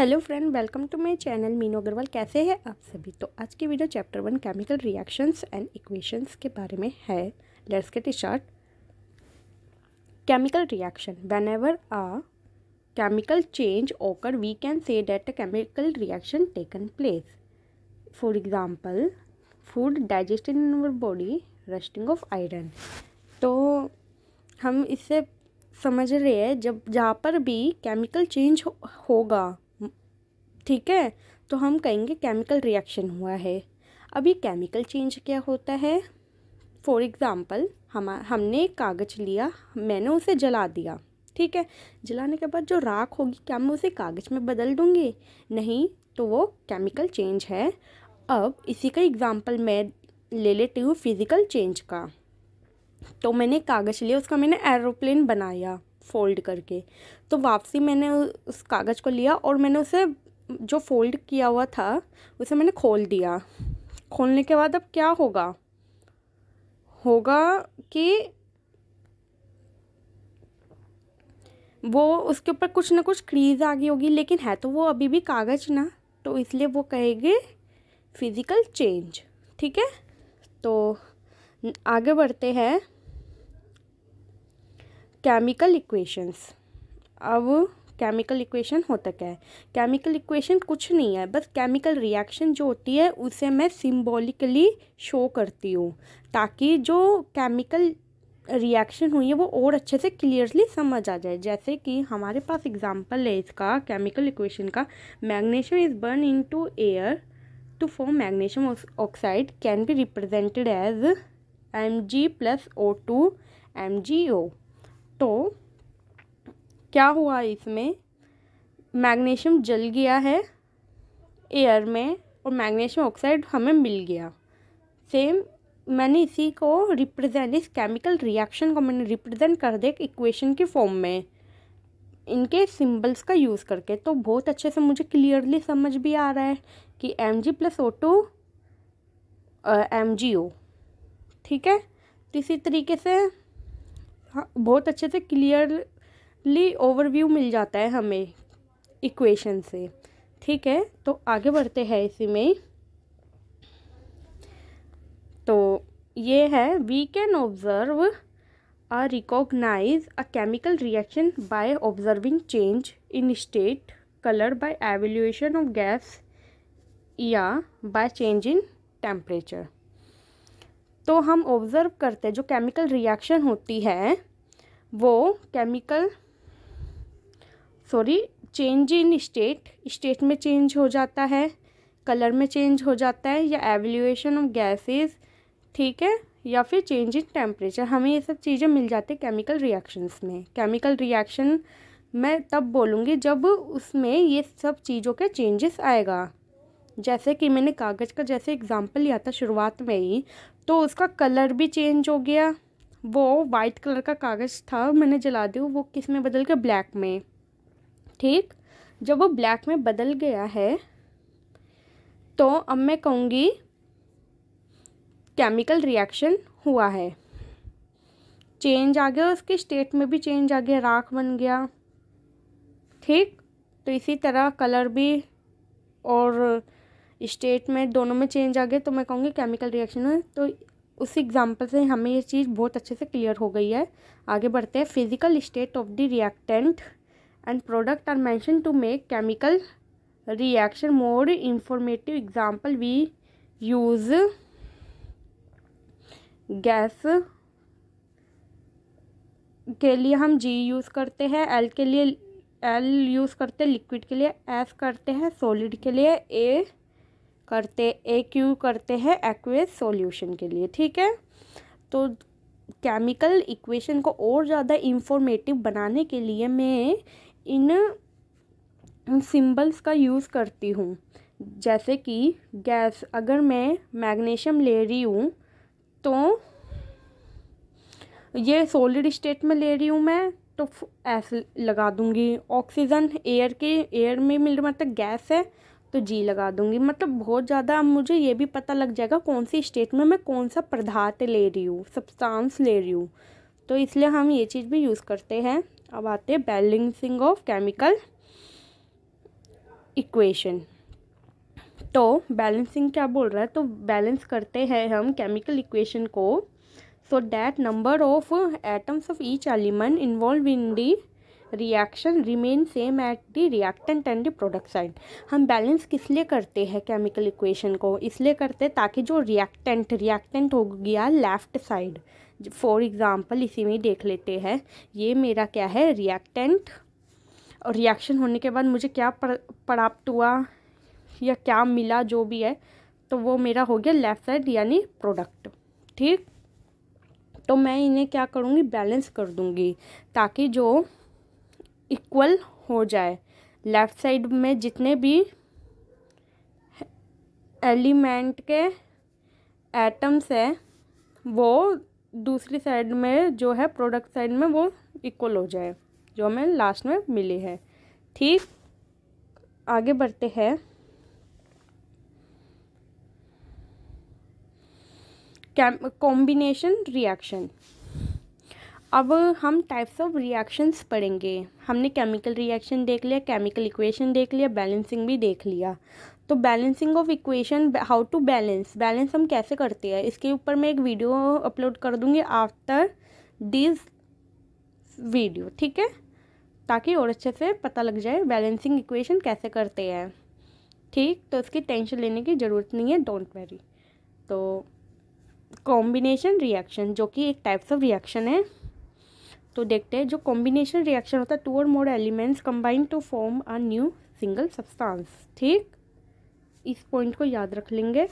Hello friend welcome to my channel Meenu Agarwal कैसे हैं आप सभी तो आज की video chapter one chemical reactions and equations के बारे में है let's get start chemical reaction whenever a chemical change occur we can say that a chemical reaction taken place for example food digest in our body rusting of iron तो हम इससे समझ रहे हैं जब जहाँ पर भी केमिकल चेंज होगा ठीक है तो हम कहेंगे केमिकल रिएक्शन हुआ है अभी केमिकल चेंज क्या होता है फॉर एग्ज़ाम्पल हम हमने कागज़ लिया मैंने उसे जला दिया ठीक है जलाने के बाद जो राख होगी क्या मैं उसे कागज़ में बदल दूँगी नहीं तो वो केमिकल चेंज है अब इसी का एग्ज़ाम्पल मैं ले लेती हूँ फिज़िकल चेंज का तो मैंने कागज़ लिया उसका मैंने एरोप्लेन बनाया फोल्ड करके तो वापसी मैंने उस कागज़ को लिया और मैंने उसे जो फोल्ड किया हुआ था उसे मैंने खोल दिया खोलने के बाद अब क्या होगा होगा कि वो उसके ऊपर कुछ ना कुछ क्रीज आ गई होगी लेकिन है तो वो अभी भी कागज़ ना तो इसलिए वो कहेंगे फिज़िकल चेंज ठीक है तो आगे बढ़ते हैं केमिकल इक्वेशंस अब केमिकल इक्वेशन होता क्या है केमिकल इक्वेशन कुछ नहीं है बस केमिकल रिएक्शन जो होती है उसे मैं सिम्बोलिकली शो करती हूँ ताकि जो केमिकल रिएक्शन हुई है वो और अच्छे से क्लियरली समझ आ जाए जैसे कि हमारे पास एग्जाम्पल है इसका केमिकल इक्वेशन का magnesium is burn in to air can be represented as M G plus O two M G O तो क्या हुआ इसमें मैग्नीशियम जल गया है एयर में और मैग्नीशियम ऑक्साइड हमें मिल गया सेम मैंने इसी को रिप्रेजेंट इस केमिकल रिएक्शन को मैंने रिप्रेजेंट कर दिया इक्वेशन के फॉर्म में इनके सिंबल्स का यूज़ करके तो बहुत अच्छे से मुझे क्लियरली समझ भी आ रहा है कि M G plus O two M G O ठीक है तो इसी तरीके से हाँ, बहुत अच्छे से क्लियर ली ओवरव्यू मिल जाता है हमें इक्वेशन से ठीक है तो आगे बढ़ते हैं इसी में तो ये है we can observe or recognise a chemical reaction by observing change in state colour by evaluation of gas या बाय चेंज इन टेम्परेचर तो हम ऑब्ज़र्व करते हैं जो केमिकल रिएक्शन होती है वो chemical sorry change in state state में चेंज हो जाता है कलर में चेंज हो जाता है या एवेल्यूएशन ऑफ गैसेस ठीक है या फिर चेंज इन टेम्परेचर हमें ये सब चीज़ें मिल जाती है केमिकल रिएक्शंस में केमिकल रिएक्शन मैं तब बोलूँगी जब उसमें ये सब चीज़ों के चेंजेस आएगा जैसे कि मैंने कागज़ का जैसे एग्ज़ाम्पल लिया था शुरुआत में ही तो उसका कलर भी चेंज हो गया वो वाइट कलर का कागज़ था मैंने जला दी वो किस में बदल के ब्लैक में ठीक जब वो ब्लैक में बदल गया है तो अब मैं कहूँगी केमिकल रिएक्शन हुआ है चेंज आ गया उसके स्टेट में भी चेंज आ गया राख बन गया ठीक तो इसी तरह कलर भी और स्टेट में दोनों में चेंज आ गया तो मैं कहूँगी केमिकल रिएक्शन है तो उस एग्ज़ाम्पल से हमें ये चीज़ बहुत अच्छे से क्लियर हो गई है आगे बढ़ते हैं physical state of the reactant and product are mention to make chemical reaction more informative example we use gas के लिए हम जी यूज़ करते हैं एल के लिए एल यूज़ करते हैं लिक्विड के लिए एस करते हैं सॉलिड के लिए ए करते ए क्यू करते हैं एक्वेज सॉल्यूशन के लिए ठीक है तो केमिकल इक्वेशन को और ज़्यादा इंफॉर्मेटिव बनाने के लिए मैं इन सिंबल्स का यूज़ करती हूँ जैसे कि गैस अगर मैं मैग्नीशियम ले रही हूँ तो ये सोलिड स्टेट में ले रही हूँ मैं तो ऐसे लगा दूँगी ऑक्सीजन एयर के एयर में मिल मतलब तो गैस है तो जी लगा दूँगी मतलब बहुत ज़्यादा मुझे ये भी पता लग जाएगा कौन सी स्टेट में मैं कौन सा पदार्थ ले रही हूँ सब्सटेंस ले रही हूँ तो इसलिए हम ये चीज़ भी यूज़ करते हैं अब आते हैं बैलेंसिंग ऑफ केमिकल इक्वेशन तो बैलेंसिंग क्या बोल रहा है तो बैलेंस करते हैं हम केमिकल इक्वेशन को so that number of atoms of each element involve in the reaction remain same at the reactant and the product side हम बैलेंस किस लिए करते हैं केमिकल इक्वेशन को इसलिए करते हैं ताकि जो रिएक्टेंट रिएक्टेंट हो गया लेफ्ट साइड फॉर एग्ज़ाम्पल इसी में देख लेते हैं ये मेरा क्या है रिएक्टेंट और रिएक्शन होने के बाद मुझे क्या प्राप्त हुआ या क्या मिला जो भी है तो वो मेरा हो गया लेफ़्ट साइड यानी प्रोडक्ट ठीक तो मैं इन्हें क्या करूँगी बैलेंस कर दूँगी ताकि जो इक्वल हो जाए लेफ़्ट साइड में जितने भी एलिमेंट के एटम्स हैं वो दूसरी साइड में जो है प्रोडक्ट साइड में वो इक्वल हो जाए जो हमें लास्ट में मिली है ठीक आगे बढ़ते हैं कॉम्बिनेशन रिएक्शन अब हम टाइप्स ऑफ रिएक्शंस पढ़ेंगे हमने केमिकल रिएक्शन देख लिया केमिकल इक्वेशन देख लिया बैलेंसिंग भी देख लिया तो balancing of equation how to balance balance हम कैसे करते हैं इसके ऊपर मैं एक वीडियो अपलोड कर दूँगी आफ्टर दिस वीडियो ठीक है ताकि और अच्छे से पता लग जाए बैलेंसिंग इक्वेशन कैसे करते हैं ठीक तो इसकी टेंशन लेने की ज़रूरत नहीं है डोंट वेरी तो कॉम्बिनेशन रिएक्शन जो कि एक टाइप्स ऑफ रिएक्शन है तो देखते हैं जो कॉम्बिनेशन रिएक्शन होता है two or more elements combine to form a new single substance ठीक इस पॉइंट को याद रख लेंगे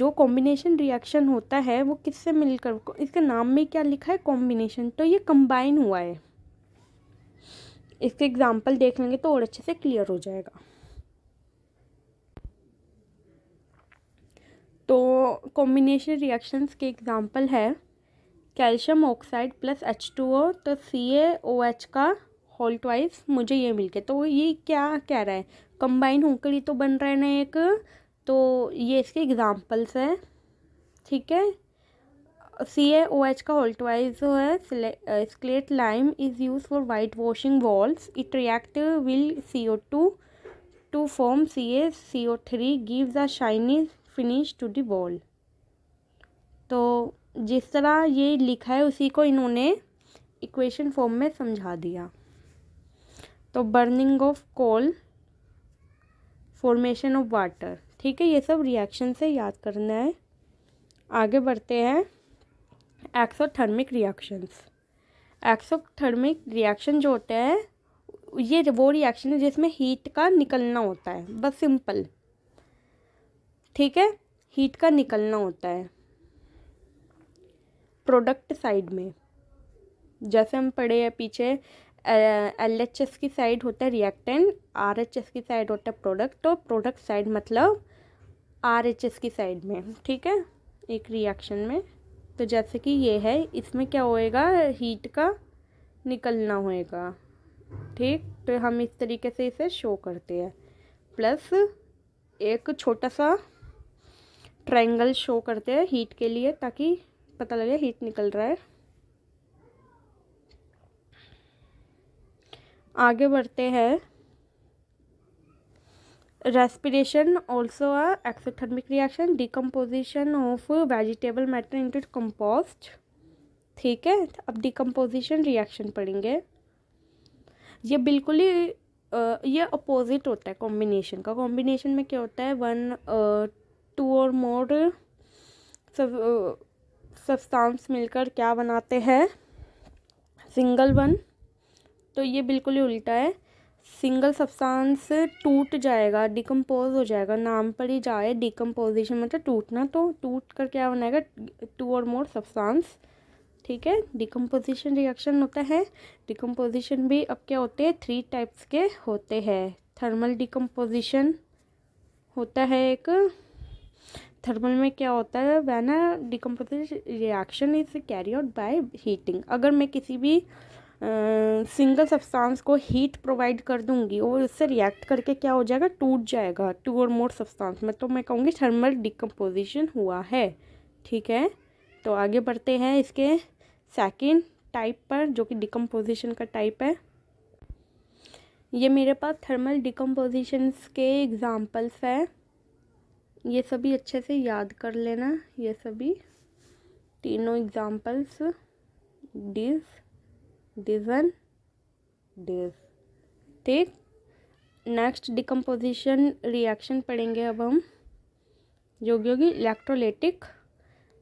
जो कॉम्बिनेशन रिएक्शन होता है वो किससे मिलकर इसके नाम में क्या लिखा है कॉम्बिनेशन तो ये कंबाइन हुआ है इसके एग्जांपल देख लेंगे तो और अच्छे से क्लियर हो जाएगा तो कॉम्बिनेशन रिएक्शंस के एग्जांपल है calcium oxide plus H two O तो सी ए ओ एच का होल ट्वाइस मुझे ये मिल गया तो ये क्या कह रहा है कंबाइन होकर ही तो बन रहे ना एक तो ये इसके एग्ज़ाम्पल्स है ठीक है सी ए ओ एच का होल्टवाइज जो है slaked lime is use for white washing walls it react with C O two to form C A C O three gives a shiny finish to the wall तो जिस तरह ये लिखा है उसी को इन्होंने इक्वेशन फॉर्म में समझा दिया तो burning of coal formation of water ठीक है ये सब रिएक्शन से याद करना है आगे बढ़ते हैं एक्सोथर्मिक रिएक्शंस एक्सोथर्मिक रिएक्शन जो होते हैं ये वो रिएक्शन है जिसमें हीट का निकलना होता है बस सिंपल ठीक है हीट का निकलना होता है प्रोडक्ट साइड में जैसे हम पढ़े हैं पीछे एल एच एस की साइड होता है रिएक्टेंट आर एच एस की साइड होता है प्रोडक्ट तो प्रोडक्ट साइड मतलब आर एच एस की साइड में ठीक है एक रिएक्शन में तो जैसे कि ये है इसमें क्या होएगा हीट का निकलना होएगा ठीक तो हम इस तरीके से इसे शो करते हैं प्लस एक छोटा सा ट्रायंगल शो करते हैं हीट के लिए ताकि पता लगे हीट निकल रहा है आगे बढ़ते हैं respiration also a exothermic reaction decomposition of vegetable matter in into compost ठीक है अब डिकम्पोजिशन रिएक्शन पढ़ेंगे ये बिल्कुल ही ये अपोजिट होता है कॉम्बिनेशन का कॉम्बिनेशन में क्या होता है वन टू और मोर सब सबस्टांस मिलकर क्या बनाते हैं सिंगल वन तो ये बिल्कुल ही उल्टा है सिंगल सब्सटेंस टूट जाएगा डिकम्पोज हो जाएगा नाम पर ही जाए डिकम्पोजिशन मतलब टूटना तो टूट कर क्या बनाएगा टू और मोर सब्सटेंस ठीक है डिकम्पोजिशन रिएक्शन होता है डिकम्पोजिशन भी अब क्या होते हैं थ्री टाइप्स के होते हैं थर्मल डिकम्पोजिशन होता है एक थर्मल में क्या होता है ना decomposition reaction is carry out by heating अगर मैं किसी भी सिंगल सब्सटेंस को हीट प्रोवाइड कर दूंगी और उससे रिएक्ट करके क्या हो जाएगा टूट जाएगा टू और मोर सब्सटेंस में तो मैं कहूँगी थर्मल डिकम्पोजिशन हुआ है ठीक है तो आगे बढ़ते हैं इसके सेकेंड टाइप पर जो कि डिकम्पोजिशन का टाइप है ये मेरे पास थर्मल डिकम्पोजिशंस के एग्ज़ाम्पल्स है ये सभी अच्छे से याद कर लेना ये सभी तीनों एग्ज़ाम्पल्स डिज़ डिजन डिज ठीक नेक्स्ट डिकम्पोजिशन रिएक्शन पढ़ेंगे अब हम जो कि होगी इलेक्ट्रोलेटिक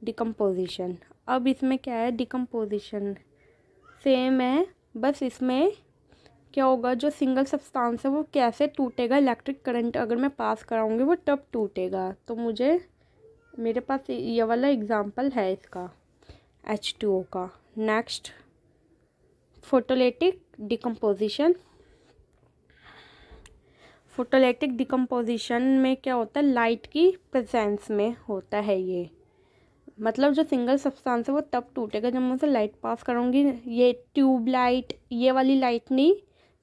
डिकम्पोजिशन अब इसमें क्या है डिकम्पोजिशन सेम है बस इसमें क्या होगा जो सिंगल सब्सटेंस है वो कैसे टूटेगा इलेक्ट्रिक करंट अगर मैं पास कराऊंगी वो तब टूटेगा तो मुझे मेरे पास ये वाला एग्ज़ाम्पल है इसका एच टू ओ का next photolytic decomposition photolytic decomposition में क्या होता है लाइट की प्रेजेंस में होता है ये मतलब जो सिंगल सब्सटेंस है वो तब टूटेगा जब मैं उसे लाइट पास करूँगी ये ट्यूब लाइट ये वाली लाइट नहीं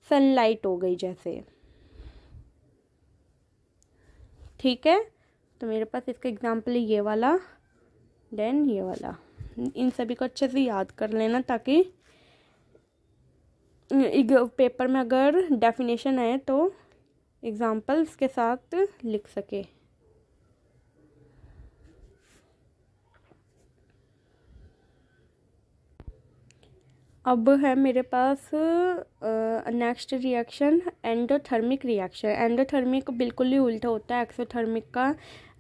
सनलाइट हो गई जैसे ठीक है तो मेरे पास इसका एग्ज़ाम्पल है ये वाला देन ये वाला इन सभी को अच्छे से याद कर लेना ताकि पेपर में अगर डेफिनेशन आए तो एग्ज़ाम्पल्स के साथ लिख सके अब है मेरे पास next reaction endothermic reaction endothermic बिल्कुल ही उल्टा होता है एक्सोथर्मिक का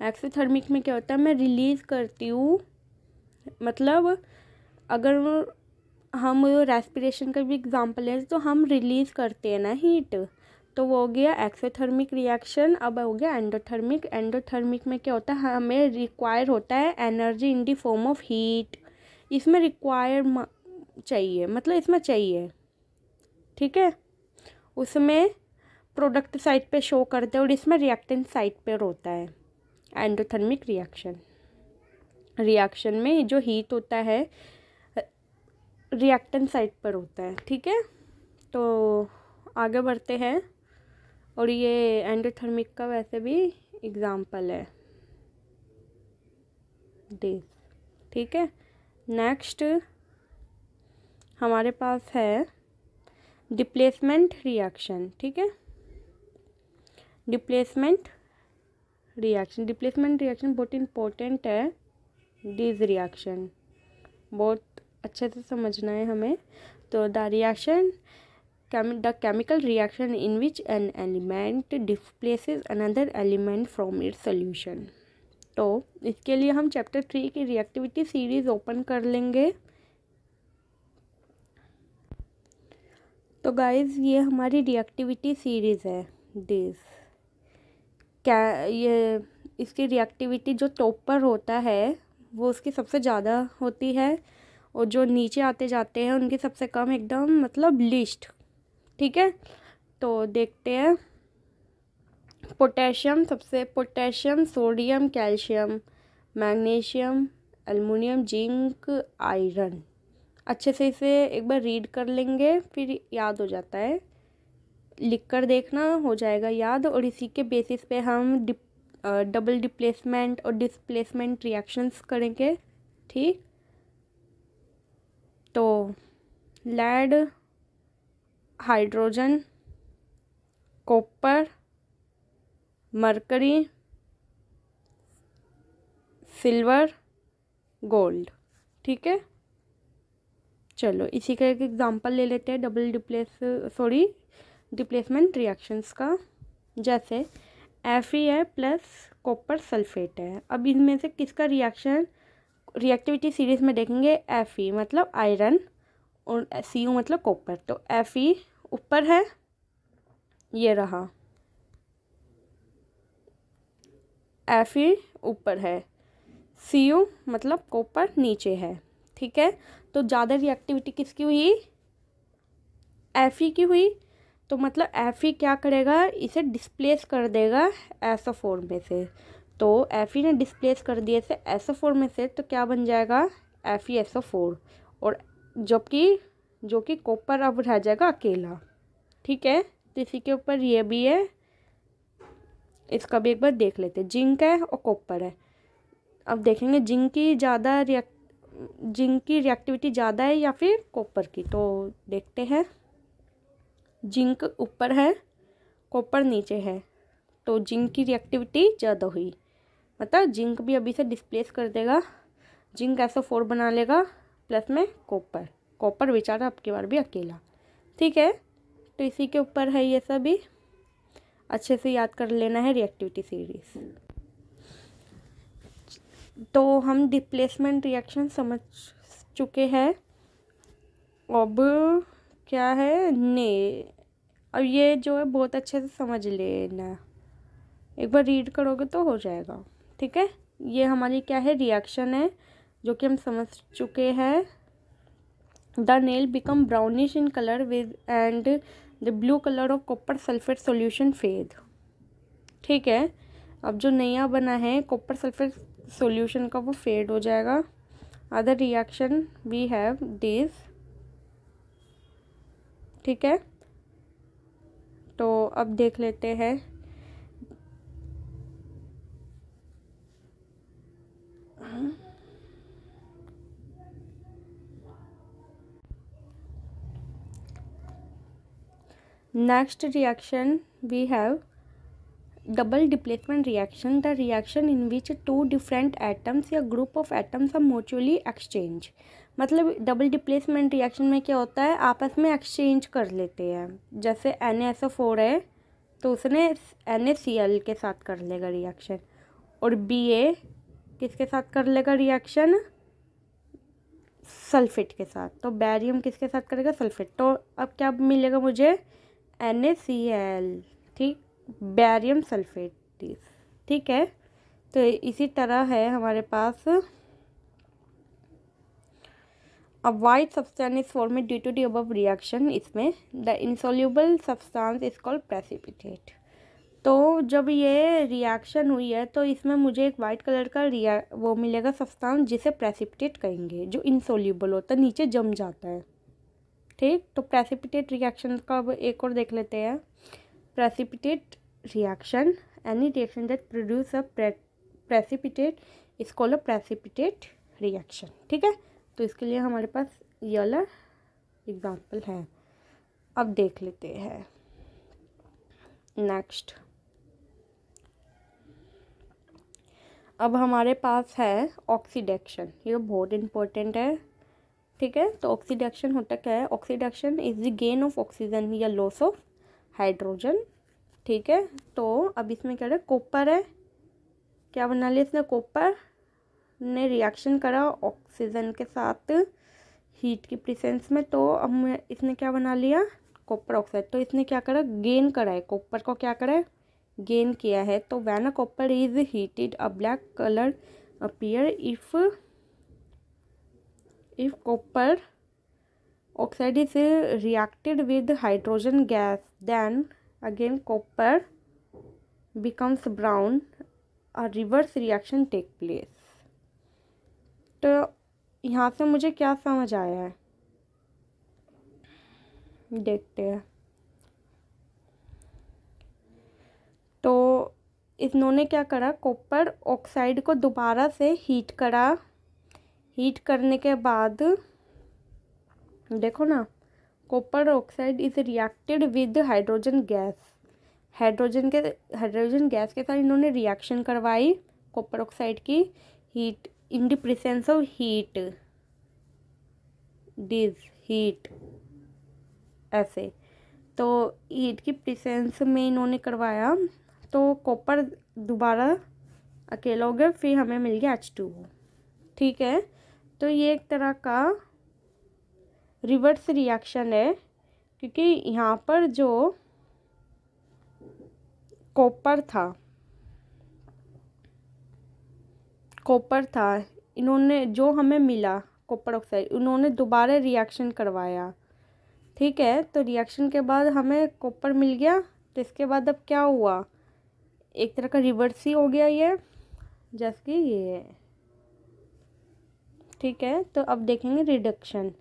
एक्सोथर्मिक में क्या होता है मैं रिलीज़ करती हूँ मतलब अगर हम रेस्पिरेशन का भी एग्ज़ाम्पल है तो हम रिलीज़ करते हैं ना हीट तो वो हो गया एक्सोथर्मिक रिएक्शन अब हो गया एंडोथर्मिक एंडोथर्मिक में क्या होता है हमें रिक्वायर होता है energy in the form of heat इसमें रिक्वायर चाहिए मतलब इसमें चाहिए ठीक है उसमें प्रोडक्ट साइड पे शो करते हैं और इसमें रिएक्टेंट साइड पर होता है एंडोथर्मिक रिएक्शन रिएक्शन में जो हीट होता है रिएक्टन साइड पर होता है ठीक है तो आगे बढ़ते हैं और ये एंडोथर्मिक का वैसे भी एग्ज़ाम्पल है डेज ठीक है नेक्स्ट हमारे पास है डिप्लेसमेंट रिएक्शन ठीक है डिप्लेसमेंट रिएक्शन डिप्लेसमेंट रिएक्शन बहुत इम्पोर्टेंट है डीज रिएक्शन बहुत अच्छे से समझना है हमें तो the reaction the chemical reaction in which an element displaces another element from its solution तो इसके लिए हम चैप्टर थ्री की रिएक्टिविटी सीरीज ओपन कर लेंगे तो गाइज ये हमारी रिएक्टिविटी सीरीज़ है दिस क्या ये इसकी रिएक्टिविटी जो टॉप पर होता है वो उसकी सबसे ज़्यादा होती है और जो नीचे आते जाते हैं उनकी सबसे कम एकदम मतलब लिस्ट ठीक है तो देखते हैं पोटेशियम सबसे potassium sodium calcium magnesium aluminium zinc iron अच्छे से इसे एक बार रीड कर लेंगे फिर याद हो जाता है लिख कर देखना हो जाएगा याद और इसी के बेसिस पे हम डिप, डबल डिप्लेसमेंट और डिस्प्लेसमेंट रिएक्शंस करेंगे ठीक तो lead hydrogen copper mercury silver gold ठीक है चलो इसी का एक एग्ज़ाम्पल ले लेते हैं double displace sorry displacement reactions का जैसे एफ ई है प्लस कॉपर सल्फेट है अब इनमें से किसका रिएक्शन रिएक्टिविटी सीरीज़ में देखेंगे एफ ई मतलब आयरन और सी यू मतलब कॉपर तो एफ ई ऊपर है ये रहा एफ ई ऊपर है सी यू मतलब कॉपर नीचे है ठीक है तो ज़्यादा रिएक्टिविटी किसकी हुई एफ ई की हुई तो मतलब एफ ई क्या करेगा इसे डिस्प्लेस कर देगा एसो फोर में से तो एफ ई e ने डिस्प्लेस कर दिया इसे एस फोर में से तो क्या बन जाएगा एफ ई फोर और जबकि जो कि कॉपर अब रह जाएगा अकेला ठीक है तो इसी के ऊपर ये भी है इसका भी एक बार देख लेते हैं जिंक है और कॉपर है अब देखेंगे जिंक की ज़्यादा रिएक्ट जिंक की रिएक्टिविटी ज़्यादा है या फिर कॉपर की तो देखते हैं जिंक ऊपर है कॉपर नीचे है तो जिंक की रिएक्टिविटी ज़्यादा हुई मतलब जिंक भी अभी से डिस्प्लेस कर देगा जिंक ऐसा फोर बना लेगा प्लस में कॉपर कॉपर बेचारा आपके बार भी अकेला ठीक है तो इसी के ऊपर है ये सभी अच्छे से याद कर लेना है रिएक्टिविटी सीरीज तो हम डिप्लेसमेंट रिएक्शन समझ चुके हैं अब क्या है ने अब ये जो है बहुत अच्छे से समझ लेना एक बार रीड करोगे तो हो जाएगा ठीक है ये हमारी क्या है रिएक्शन है जो कि हम समझ चुके हैं the nail become brownish in colour with and the blue colour of copper sulphate solution fade ठीक है अब जो नया बना है कॉपर सल्फेट सोल्यूशन का वो फेड हो जाएगा other reaction we have these ठीक है तो अब देख लेते हैं down. Next reaction we have double displacement reaction the reaction in which two different atoms या group of atoms are mutually exchange मतलब डबल डिप्लेसमेंट रिएक्शन में क्या होता है आपस में एक्सचेंज कर लेते हैं जैसे एन एस ओ फोर है तो उसने एन ए सी एल के साथ कर लेगा रिएक्शन और बी ए किसके साथ कर लेगा रिएक्शन सल्फेट के साथ तो बैरियम किसके साथ करेगा सल्फेट तो अब क्या मिलेगा मुझे एन ए सी एल ठीक बैरियम सल्फेट ठीक है तो इसी तरह है हमारे पास अब white substance is formed due to the above reaction इसमें the insoluble substance is called precipitate तो जब ये रिएक्शन हुई है तो इसमें मुझे एक वाइट कलर का रिया वो मिलेगा सस्तान जिसे प्रेसिपिटेट कहेंगे जो इनसोल्यूबल होता है नीचे जम जाता है ठीक तो प्रेसिपिटेट रिएक्शन का अब एक और देख लेते हैं precipitate reaction any reaction that produce a precipitate is call a precipitate reaction ठीक है तो इसके लिए हमारे पास ये वाला एग्ज़ाम्पल है अब देख लेते हैं नेक्स्ट अब हमारे पास है ऑक्सीडेक्शन ये बहुत इंपॉर्टेंट है ठीक है तो ऑक्सीडेक्शन होता क्या है oxidation is the gain of oxygen या लॉस ऑफ हाइड्रोजन ठीक है तो अब इसमें क्या है कॉपर है क्या बना लिया इसने कॉपर ने रिएक्शन करा ऑक्सीजन के साथ हीट की प्रेजेंस में तो अब इसने क्या बना लिया कॉपर ऑक्साइड तो इसने क्या करा गेन करा है कॉपर को क्या करा है गेन किया है तो when copper is heated a black colour appear if if copper oxide is reacted with hydrogen gas then again copper becomes brown a reverse reaction take place तो यहाँ से मुझे क्या समझ आया है देखते हैं तो इन्होंने क्या करा कॉपर ऑक्साइड को दोबारा से हीट करा हीट करने के बाद देखो ना copper oxide is reacted with hydrogen gas hydrogen के हाइड्रोजन गैस के साथ इन्होंने रिएक्शन करवाई कॉपर ऑक्साइड की heat in the presence of heat these heat ऐसे तो हीट की प्रेजेंस में इन्होंने करवाया तो कॉपर दोबारा अकेला हो गया फिर हमें मिल गया एच टू वो ठीक है तो ये एक तरह का रिवर्स रिएक्शन है क्योंकि यहाँ पर जो कॉपर था कॉपर था इन्होंने जो हमें मिला कॉपर ऑक्साइड उन्होंने दोबारा रिएक्शन करवाया ठीक है तो रिएक्शन के बाद हमें कॉपर मिल गया तो इसके बाद अब क्या हुआ एक तरह का रिवर्स ही हो गया ये जैसे कि ये है ठीक है तो अब देखेंगे रिडक्शन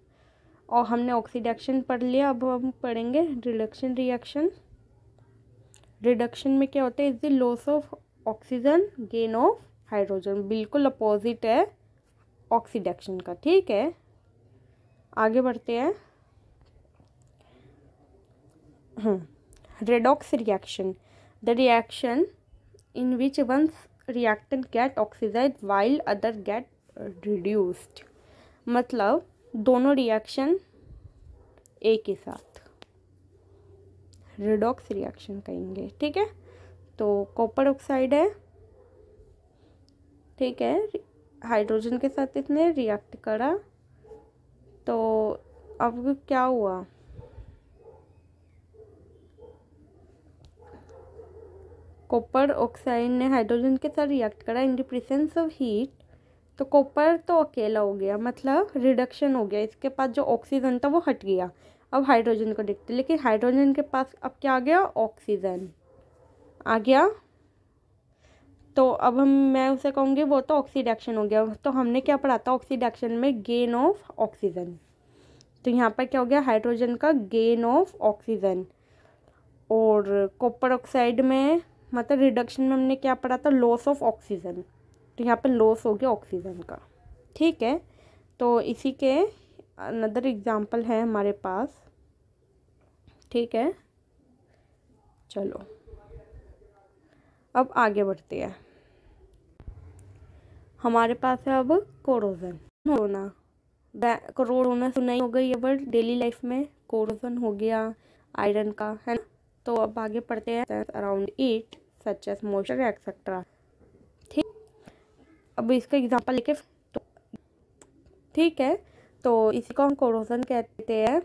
और हमने ऑक्सीडक्शन पढ़ लिया अब हम पढ़ेंगे रिडक्शन रिएक्शन रिडक्शन में क्या होता है is the loss of oxygen gain of hydrogen बिल्कुल अपोजिट है ऑक्सीडक्शन का ठीक है आगे बढ़ते हैं redox reaction the reaction in which once reactant get oxidise while other get reduced मतलब दोनों रिएक्शन एक ही साथ रिडॉक्स रिएक्शन कहेंगे ठीक है तो कॉपर ऑक्साइड है ठीक है हाइड्रोजन के साथ इसने रिएक्ट करा तो अब क्या हुआ कॉपर ऑक्साइड ने हाइड्रोजन के साथ रिएक्ट करा in the presence of heat तो कॉपर तो अकेला हो गया मतलब रिडक्शन हो गया इसके पास जो ऑक्सीजन था वो हट गया अब हाइड्रोजन को देखते लेकिन हाइड्रोजन के पास अब क्या आ गया ऑक्सीजन आ गया तो अब हम मैं उसे कहूँगी वो तो ऑक्सीडेक्शन हो गया तो हमने क्या पढ़ा था ऑक्सीडेक्शन में गेन ऑफ ऑक्सीजन तो यहाँ पर क्या हो गया हाइड्रोजन का गेन ऑफ ऑक्सीजन और कॉपर ऑक्साइड में मतलब रिडक्शन में हमने क्या पढ़ा था लॉस ऑफ ऑक्सीजन तो यहाँ पर लॉस हो गया ऑक्सीजन का ठीक है तो इसी के अनदर एग्ज़ाम्पल है हमारे पास ठीक है चलो अब आगे बढ़ते हैं हमारे पास है अब कोरोजन होना करोड़ होना हो गई है बट डेली लाइफ में कोरोजन हो गया आयरन का है ना तो अब आगे पढ़ते हैं around it such as motion etcetera ठीक अब इसका एग्जाम्पल लेके तो ठीक है तो इसी को हम कोरोजन कहते हैं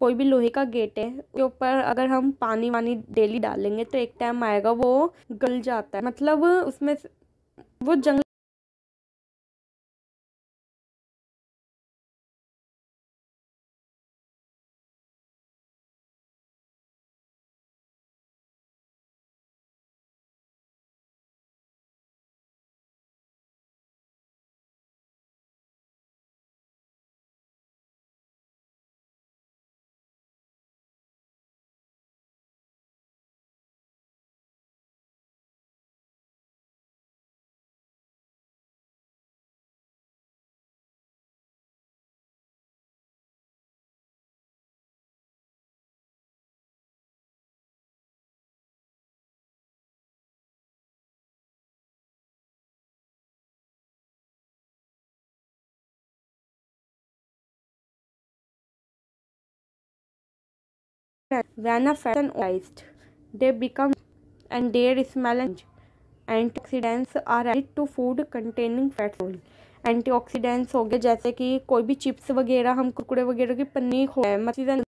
कोई भी लोहे का गेट है उसके ऊपर अगर हम पानी वानी डेली डालेंगे तो एक टाइम आएगा वो गल जाता है मतलब उसमें वो जंग When a fashion oxidized, they become and their smell and antioxidants are added to food containing fat only. Antioxidants हो गए जैसे कि कोई भी चिप्स वगैरह हम कुरकुरे वगैरह की पन्नी हो मसीजन